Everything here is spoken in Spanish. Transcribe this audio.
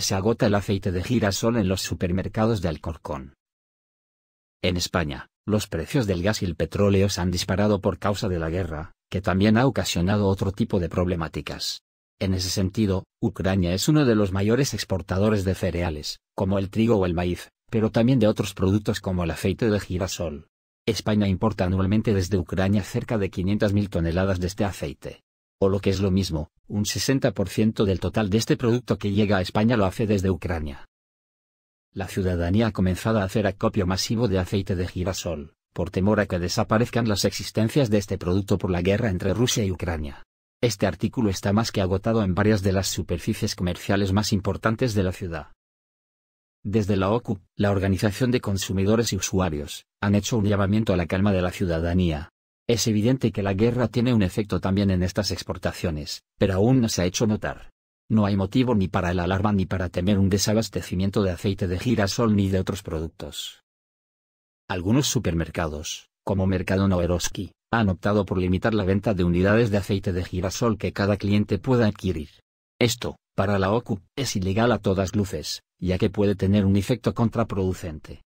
Se agota el aceite de girasol en los supermercados de Alcorcón. En España, los precios del gas y el petróleo se han disparado por causa de la guerra, que también ha ocasionado otro tipo de problemáticas. En ese sentido, Ucrania es uno de los mayores exportadores de cereales, como el trigo o el maíz, pero también de otros productos como el aceite de girasol. España importa anualmente desde Ucrania cerca de 500.000 toneladas de este aceite. O lo que es lo mismo, un 60% del total de este producto que llega a España lo hace desde Ucrania. La ciudadanía ha comenzado a hacer acopio masivo de aceite de girasol, por temor a que desaparezcan las existencias de este producto por la guerra entre Rusia y Ucrania. Este artículo está más que agotado en varias de las superficies comerciales más importantes de la ciudad. Desde la OCU, la Organización de Consumidores y Usuarios, han hecho un llamamiento a la calma de la ciudadanía, es evidente que la guerra tiene un efecto también en estas exportaciones, pero aún no se ha hecho notar. No hay motivo ni para la alarma ni para temer un desabastecimiento de aceite de girasol ni de otros productos. Algunos supermercados, como Mercado Noeroski, han optado por limitar la venta de unidades de aceite de girasol que cada cliente pueda adquirir. Esto, para la OCU, es ilegal a todas luces, ya que puede tener un efecto contraproducente.